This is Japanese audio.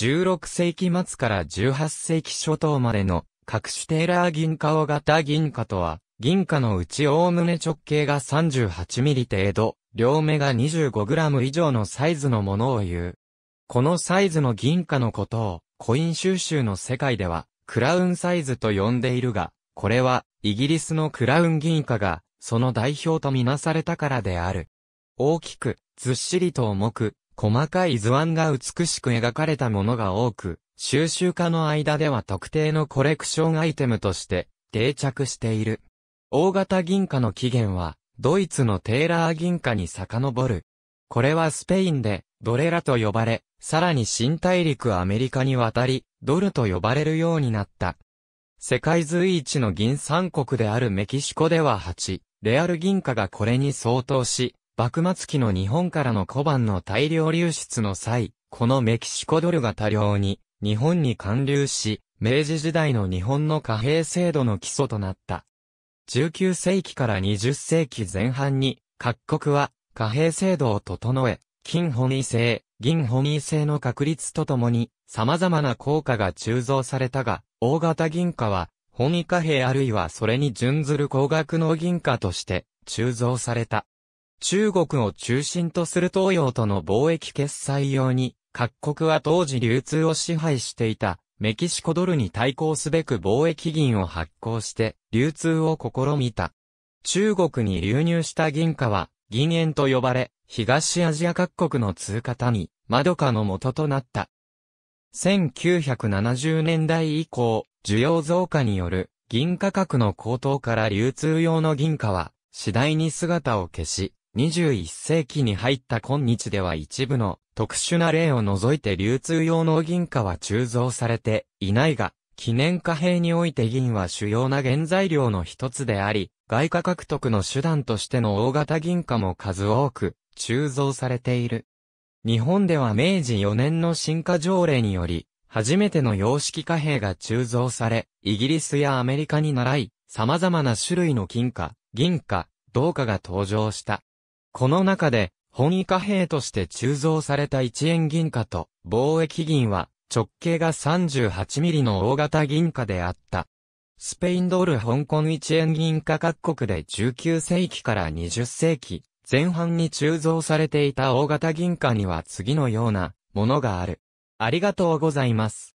16世紀末から18世紀初頭までの各種テーラー銀貨を型銀貨とは、銀貨のうちおおむね直径が38ミリ程度、両目が25グラム以上のサイズのものを言う。このサイズの銀貨のことを、コイン収集の世界では、クラウンサイズと呼んでいるが、これは、イギリスのクラウン銀貨が、その代表とみなされたからである。大きく、ずっしりと重く、細かい図案が美しく描かれたものが多く、収集家の間では特定のコレクションアイテムとして定着している。大型銀貨の起源は、ドイツのテーラー銀貨に遡る。これはスペインで、ドレラと呼ばれ、さらに新大陸アメリカに渡り、ドルと呼ばれるようになった。世界随一の銀産国であるメキシコでは8、レアル銀貨がこれに相当し、幕末期の日本からの小判の大量流出の際、このメキシコドルが多量に日本に還流し、明治時代の日本の貨幣制度の基礎となった。19世紀から20世紀前半に各国は貨幣制度を整え、金本位制、銀本位制の確立とともに様々な効果が鋳造されたが、大型銀貨は本位貨幣あるいはそれに準ずる高額の銀貨として鋳造された。中国を中心とする東洋との貿易決済用に、各国は当時流通を支配していた、メキシコドルに対抗すべく貿易銀を発行して、流通を試みた。中国に流入した銀貨は、銀円と呼ばれ、東アジア各国の通貨単位、ドカの元となった。1970年代以降、需要増加による銀価格の高騰から流通用の銀貨は次第に姿を消し、21世紀に入った今日では一部の特殊な例を除いて流通用の銀貨は鋳造されていないが、記念貨幣において銀は主要な原材料の一つであり、外貨獲得の手段としての大型銀貨も数多く鋳造されている。日本では明治4年の進化条例により、初めての洋式貨幣が鋳造され、イギリスやアメリカに習い、様々な種類の金貨、銀貨、銅貨が登場した。この中で、本位貨幣として鋳造された1円銀貨と貿易銀は直径が38ミリの大型銀貨であった。スペインドル香港一円銀貨各国で19世紀から20世紀前半に鋳造されていた大型銀貨には次のようなものがある。ありがとうございます。